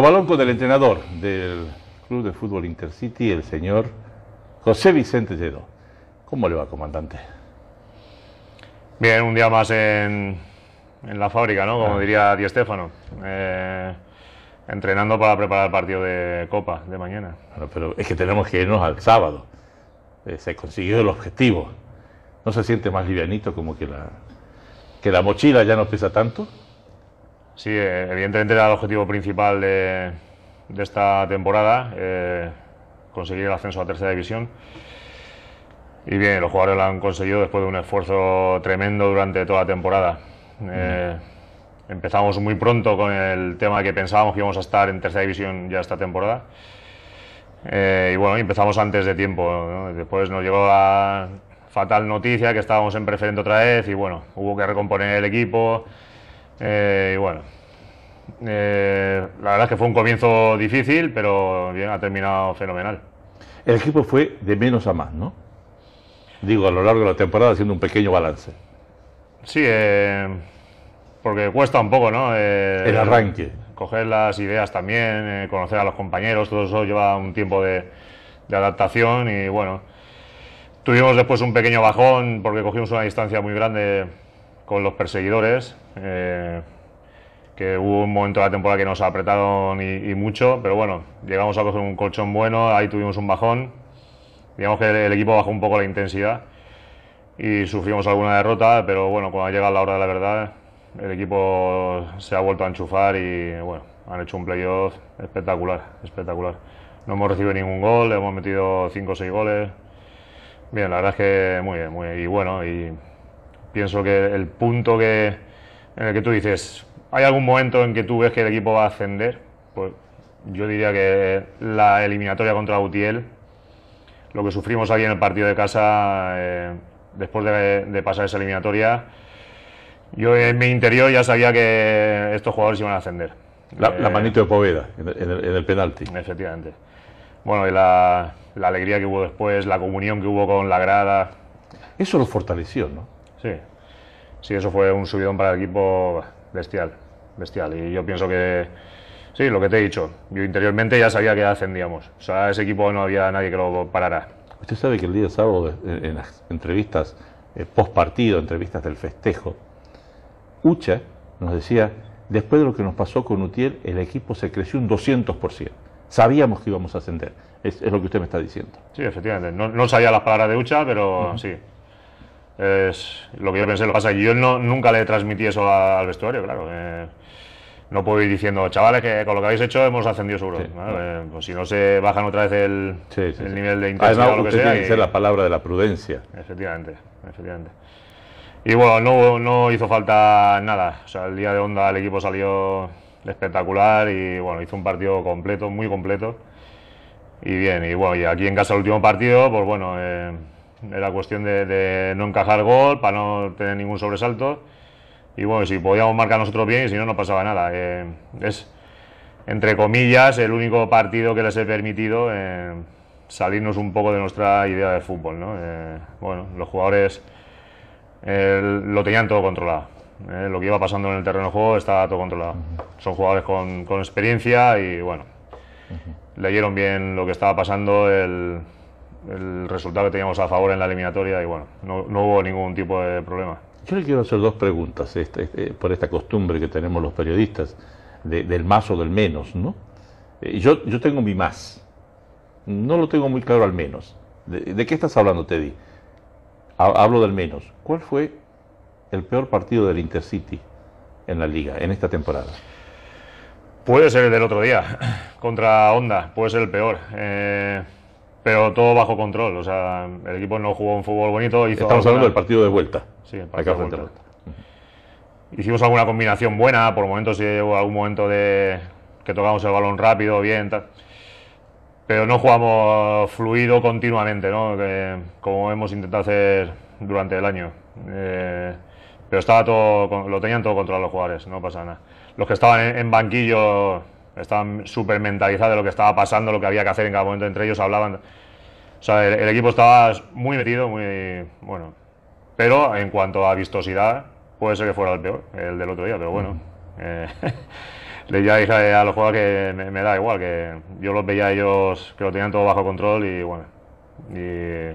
los con del entrenador del Club de Fútbol Intercity, el señor José Vicente Lledo. ¿Cómo le va, comandante? Bien, un día más en, la fábrica, ¿no? Como ah. diría Di Estefano. Eh, entrenando para preparar el partido de Copa de mañana. pero es que tenemos que irnos al sábado. Eh, se consiguió el objetivo. ¿No se siente más livianito como que la, que la mochila ya no pesa tanto? Sí, eh, evidentemente era el objetivo principal de, esta temporada, eh, conseguir el ascenso a tercera división. Y bien, los jugadores lo han conseguido después de un esfuerzo tremendo durante toda la temporada. Eh, empezamos muy pronto con el tema que pensábamos que íbamos a estar en tercera división ya esta temporada. y bueno, empezamos antes de tiempo. Después nos llegó la fatal noticia que estábamos en preferente otra vez y bueno, hubo que recomponer el equipo. Eh, y bueno, eh, la verdad es que fue un comienzo difícil, pero bien, ha terminado fenomenal. El equipo fue de menos a más, ¿no? Digo, a lo largo de la temporada haciendo un pequeño balance. Sí, eh, porque cuesta un poco, ¿no? el arranque. Coger las ideas también, conocer a los compañeros, todo eso lleva un tiempo de, de adaptación y bueno, tuvimos después un pequeño bajón porque cogimos una distancia muy grande con los perseguidores, eh, que hubo un momento de la temporada que nos apretaron y, mucho, pero bueno, llegamos a coger un colchón bueno, ahí tuvimos un bajón, digamos que el, equipo bajó un poco la intensidad y sufrimos alguna derrota, pero bueno, cuando llega la hora de la verdad, el equipo se ha vuelto a enchufar y bueno, han hecho un playoff espectacular, espectacular. No hemos recibido ningún gol, hemos metido 5 o 6 goles. Bien, la verdad es que muy bien, muy Y bueno, y Pienso que el punto que, en el que tú dices, ¿hay algún momento en que tú ves que el equipo va a ascender? Pues yo diría que la eliminatoria contra Utiel, lo que sufrimos ahí en el partido de casa, eh, después de, pasar esa eliminatoria, yo en mi interior ya sabía que estos jugadores iban a ascender. La, eh, manito de Poveda en el, penalti. Efectivamente. Bueno, y la, la, alegría que hubo después, la comunión que hubo con la grada. Eso lo fortaleció, ¿no? Sí, sí, eso fue un subidón para el equipo bestial, bestial. Y yo pienso que, sí, lo que te he dicho, yo interiormente ya sabía que ascendíamos. O sea, ese equipo no había nadie que lo parara. Usted sabe que el día de sábado, en, las entrevistas eh, post partido, entrevistas del festejo, Ucha nos decía, después de lo que nos pasó con Utiel, el equipo se creció un 200%. Sabíamos que íbamos a ascender, es, lo que usted me está diciendo. Sí, efectivamente. No, sabía las palabras de Ucha, pero sí, es lo que yo pensé, lo que pasa es que yo no, nunca le transmití eso al vestuario, claro. no puedo ir diciendo, chavales, que con lo que habéis hecho hemos ascendido seguro. Eh, pues si no se bajan otra vez el, el nivel de intensidad. o lo que sea, tiene que ser la palabra de la prudencia. Efectivamente, efectivamente. Y bueno, no, no hizo falta nada. O sea, el día de onda el equipo salió espectacular y bueno, hizo un partido completo, muy completo. Y bien, y bueno, y aquí en casa el último partido, pues bueno, eh, era cuestión de, no encajar gol para no tener ningún sobresalto. Y bueno, si podíamos marcar nosotros bien y si no, no pasaba nada. Eh, es, entre comillas, el único partido que les he permitido eh, salirnos un poco de nuestra idea de fútbol. ¿no? Eh, bueno, los jugadores lo tenían todo controlado. lo que iba pasando en el terreno de juego estaba todo controlado. Son jugadores con, experiencia y bueno, leyeron bien lo que estaba pasando, el, el resultado que teníamos a favor en la eliminatoria y bueno, no, no hubo ningún tipo de problema. Yo le quiero hacer dos preguntas este, este por esta costumbre que tenemos los periodistas del más o del menos, ¿no? Eh, yo, yo tengo mi más, no lo tengo muy claro al menos. ¿De, qué estás hablando, Teddy? Hablo del menos. ¿Cuál fue el peor partido del Intercity en la liga, en esta temporada? Puede ser el del otro día, contra Honda, puede ser el peor. Eh, pero todo bajo control. O sea, el equipo no jugó un fútbol bonito. Hizo Estamos hablando del partido de vuelta. Sí, el partido de vuelta. Hicimos alguna combinación buena, por momentos sí algún momento de que tocamos el balón rápido, bien, tal. pero no jugamos fluido continuamente, ¿no? como hemos intentado hacer durante el año. Eh, pero estaba todo, lo tenían todo controlado los jugadores, no pasa nada. Los que estaban en banquillo Estaban súper mentalizados de lo que estaba pasando, lo que había que hacer en cada momento entre ellos, hablaban. O sea, el, equipo estaba muy metido, muy. Bueno. Pero en cuanto a vistosidad, puede ser que fuera el peor, el del otro día, pero bueno. Mm. Eh, le ya dije a los jugadores que me, da igual, que yo los veía a ellos que lo tenían todo bajo control y bueno. Y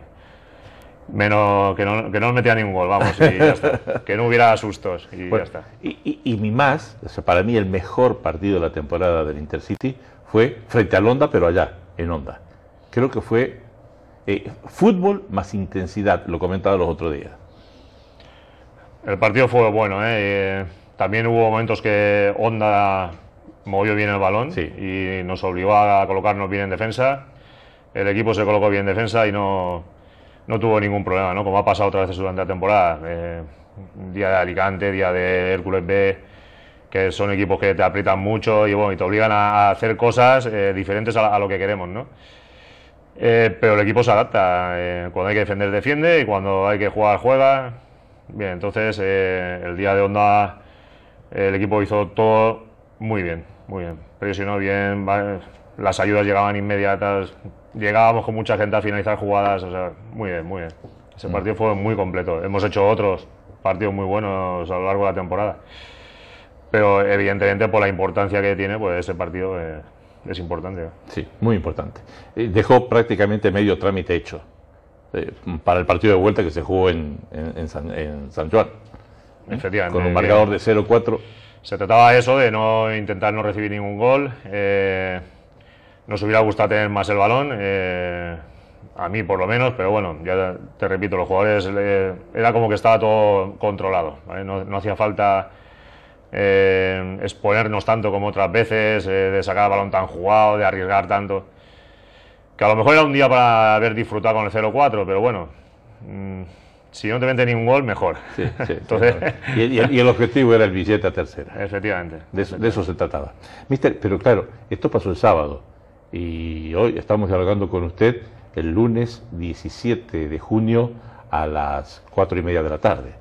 Menos que no, que no ningún gol, vamos, y ya está. que no hubiera sustos y ya está. Y, mi más, para mí el mejor partido de la temporada del Intercity fue frente al Honda, pero allá, en Honda. Creo que fue eh, fútbol más intensidad, lo comentaba los otros días. El partido fue bueno, ¿eh? eh también hubo momentos que Honda movió bien el balón y nos obligó a colocarnos bien en defensa. El equipo se colocó bien en defensa y no no tuvo ningún problema, ¿no? Como ha pasado otras veces durante la temporada. Eh, día de Alicante, día de Hércules B, que son equipos que te aprietan mucho y, bueno, y te obligan a, hacer cosas eh, diferentes a, lo que queremos, ¿no? Eh, pero el equipo se adapta. cuando hay que defender, defiende y cuando hay que jugar, juega. Bien, entonces el día de onda el equipo hizo todo muy bien, muy bien. Presionó bien, las ayudas llegaban inmediatas, llegábamos con mucha gente a finalizar jugadas, o sea, muy bien, muy bien. Ese mm. partido fue muy completo. Hemos hecho otros partidos muy buenos a lo largo de la temporada. Pero evidentemente por la importancia que tiene, pues ese partido eh, es importante. Sí, muy importante. Eh, dejó prácticamente medio trámite hecho eh, para el partido de vuelta que se jugó en, San, Juan. Efectivamente. Con un marcador de 0-4. Se trataba eso, de no intentar no recibir ningún gol. Eh, nos hubiera gustado tener más el balón, eh, a mí por lo menos, pero bueno, ya te repito, los jugadores eh, era como que estaba todo controlado, no, hacía falta eh, exponernos tanto como otras veces, de sacar balón tan jugado, de arriesgar tanto, que a lo mejor era un día para haber disfrutado con el 0-4, pero bueno. Mm, si no te mete ningún gol, mejor. Entonces... y, el objetivo era el billete a tercera. Efectivamente. De, eso, de eso se trataba. Mister, pero claro, esto pasó el sábado y hoy estamos dialogando con usted el lunes 17 de junio a las 4 y media de la tarde.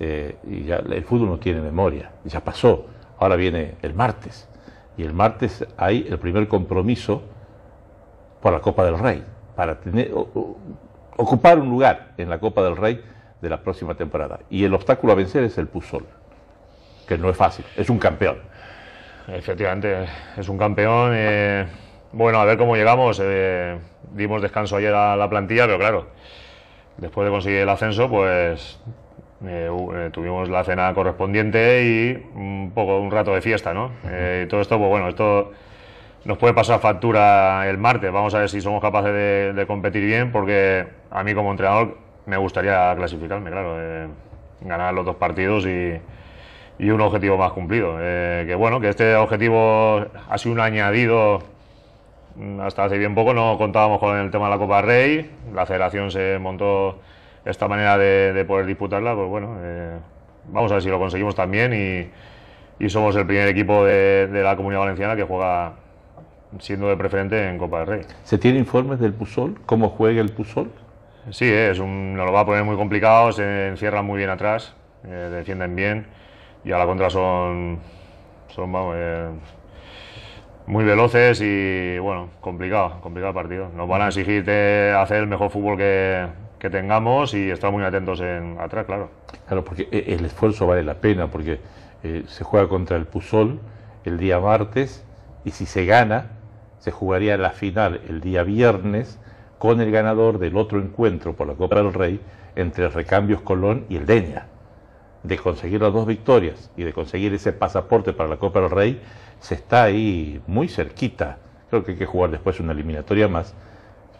Eh, y ya el fútbol no tiene memoria, ya pasó, ahora viene el martes. Y el martes hay el primer compromiso por la Copa del Rey, para tener, ocupar un lugar en la Copa del Rey de la próxima temporada. Y el obstáculo a vencer es el Puzol, que no es fácil, es un campeón. Efectivamente, es un campeón. Eh, bueno, a ver cómo llegamos. Eh, dimos descanso ayer a la plantilla, pero claro, después de conseguir el ascenso, pues eh, eh, tuvimos la cena correspondiente y un poco un rato de fiesta, ¿no? y todo esto, pues bueno, esto nos puede pasar factura el martes. Vamos a ver si somos capaces de, competir bien, porque a mí como entrenador me gustaría clasificarme, claro, ganar los dos partidos y, y un objetivo más cumplido. que bueno, que este objetivo ha sido un añadido Mm, hasta hace bien poco no contábamos con el tema de la Copa Rey, la federación se montó esta manera de, poder disputarla, pues bueno, eh, vamos a ver si lo conseguimos también y, somos el primer equipo de, la Comunidad Valenciana que juega siendo de preferente en Copa del Rey. ¿Se tiene informes del Pusol? ¿Cómo juega el Pusol? Sí, eh, es un, nos lo va a poner muy complicado, se encierran muy bien atrás, eh, defienden bien y a la contra son, son vamos, muy veloces y bueno, complicado, complicado el partido. Nos van a exigir hacer el mejor fútbol que, tengamos y estar muy atentos en atrás, claro. Claro, porque e, el esfuerzo vale la pena, porque eh, se juega contra el Pusol el día martes y si se gana, se jugaría la final el día viernes con el ganador del otro encuentro por la Copa del Rey entre Recambios Colón y el Deña de conseguir las dos victorias y de conseguir ese pasaporte para la Copa del Rey, se está ahí muy cerquita. Creo que hay que jugar después una eliminatoria más,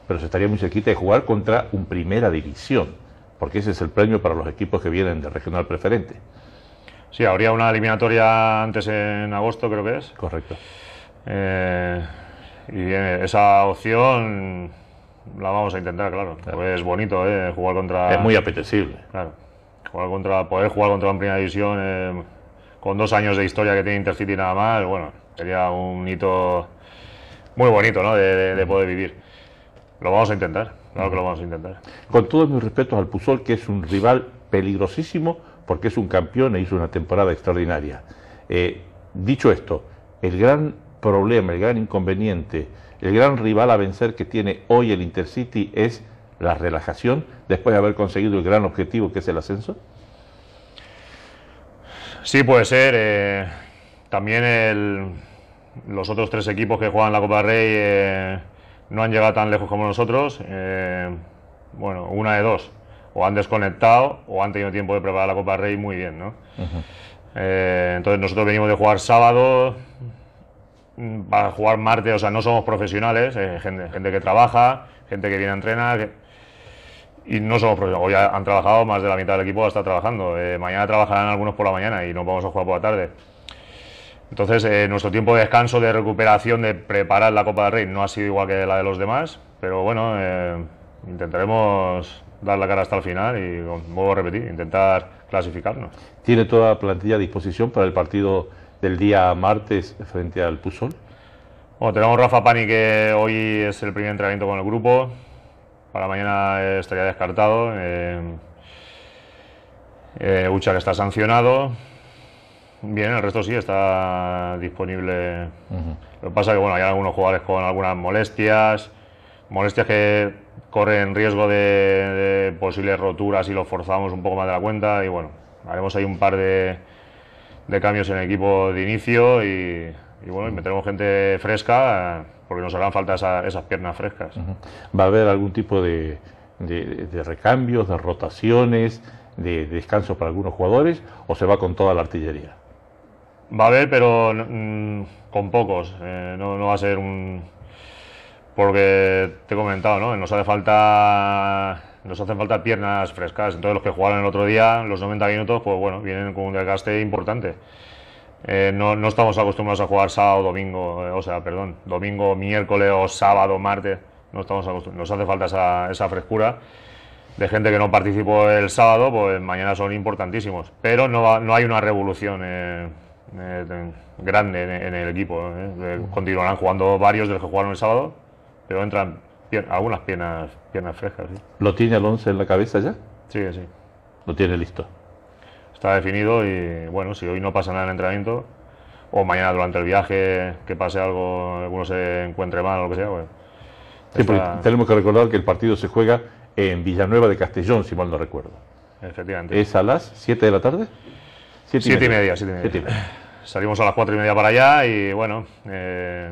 pero se estaría muy cerquita de jugar contra un primera división, porque ese es el premio para los equipos que vienen de regional preferente. Sí, habría una eliminatoria antes en agosto, creo que es. Correcto. Eh, y eh, esa opción la vamos a intentar, claro. es bonito, eh, Jugar contra. Es muy apetecible. Claro jugar contra, poder jugar contra la primera división eh, con dos años de historia que tiene Intercity nada más, bueno, sería un hito muy bonito ¿no? de, poder vivir. Lo vamos a intentar, claro que lo vamos a intentar. Con todos mis respetos al Puzol, que es un rival peligrosísimo porque es un campeón e hizo una temporada extraordinaria. Eh, dicho esto, el gran problema, el gran inconveniente, el gran rival a vencer que tiene hoy el Intercity es la relajación después de haber conseguido el gran objetivo que es el ascenso? Sí, puede ser. Eh, también el, los otros tres equipos que juegan la Copa Rey eh, no han llegado tan lejos como nosotros. Eh, bueno, una de dos. O han desconectado o han tenido tiempo de preparar la Copa Rey muy bien, ¿no? entonces nosotros venimos de jugar sábado, para mm, jugar martes, o sea, no somos profesionales, gente, gente que trabaja, gente que viene a entrenar, y no somos profesionales. Hoy han trabajado, más de la mitad del equipo está trabajando. Eh, mañana trabajarán algunos por la mañana y nos vamos a jugar por la tarde. Entonces, eh, nuestro tiempo de descanso, de recuperación, de preparar la Copa del Rey no ha sido igual que la de los demás, pero bueno, eh, intentaremos dar la cara hasta el final y, vuelvo a repetir, intentar clasificarnos. ¿Tiene toda la plantilla a disposición para el partido del día martes frente al Puzol? Bueno, tenemos Rafa Pani, que hoy es el primer entrenamiento con el grupo para mañana eh, estaría descartado. Eh, eh, Ucha que está sancionado. Bien, el resto sí está disponible. Lo que pasa es que bueno, hay algunos jugadores con algunas molestias, molestias que corren riesgo de, posibles roturas si lo forzamos un poco más de la cuenta. Y bueno, haremos ahí un par de, cambios en el equipo de inicio y y bueno, y meteremos gente fresca porque nos harán falta esas piernas frescas. ¿Va a haber algún tipo de, recambios, de rotaciones, de, descanso para algunos jugadores o se va con toda la artillería? Va a haber, pero con pocos. Eh, no, no, va a ser un... Porque te he comentado, ¿no? Nos hace falta... Nos hacen falta piernas frescas. Entonces los que jugaron el otro día, los 90 minutos, pues bueno, vienen con un desgaste importante. Eh, no, estamos acostumbrados a jugar sábado, domingo, eh, o sea, perdón, domingo, miércoles o sábado, martes. No estamos acostumbrados. Nos hace falta esa, esa frescura de gente que no participó el sábado, pues mañana son importantísimos. Pero no, no hay una revolución eh, grande en, el equipo. Continuarán jugando varios de los que jugaron el sábado, pero entran algunas piernas, piernas frescas. ¿Lo tiene Alonso en la cabeza ya? Sí, sí. Lo tiene listo está definido y bueno, si hoy no pasa nada en el entrenamiento o mañana durante el viaje que pase algo, alguno se encuentre mal o lo que sea, bueno. Pues, tenemos que recordar que el partido se juega en Villanueva de Castellón, si mal no recuerdo. Efectivamente. ¿Es a las 7 de la tarde? 7 y, siete y media, y Salimos a las 4 y media para allá y bueno, eh,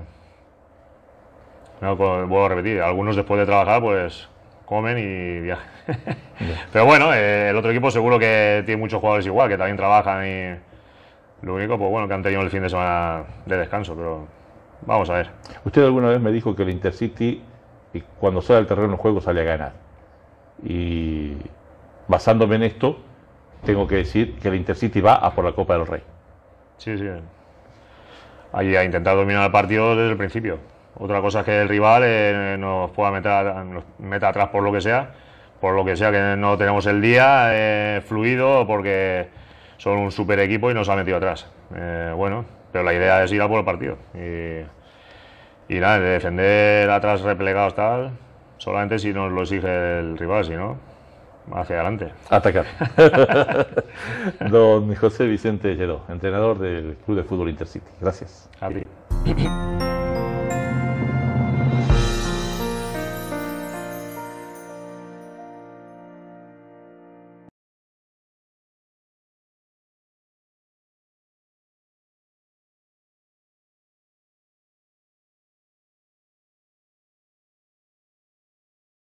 vuelvo a repetir, algunos después de trabajar pues y viajan. Pero bueno, eh, el otro equipo seguro que tiene muchos jugadores igual, que también trabajan y lo único, pues bueno, que han tenido el fin de semana de descanso, pero vamos a ver. Usted alguna vez me dijo que el Intercity, eh, cuando sale al terreno de juego, sale a ganar. Y basándome en esto, tengo que decir que el Intercity va a por la Copa del Rey. Sí, sí. Ahí ha intentado dominar el partido desde el principio. Otra cosa es que el rival eh, nos pueda meter, meta atrás por lo que sea, por lo que sea que no tenemos el día eh, fluido porque son un super equipo y nos ha metido atrás. Eh, bueno, pero la idea es ir a por el partido. Y, nada, de defender atrás replegados tal, solamente si nos lo exige el rival, si no, hacia adelante. Atacar. Don José Vicente Lleró, entrenador del Club de Fútbol Intercity. Gracias.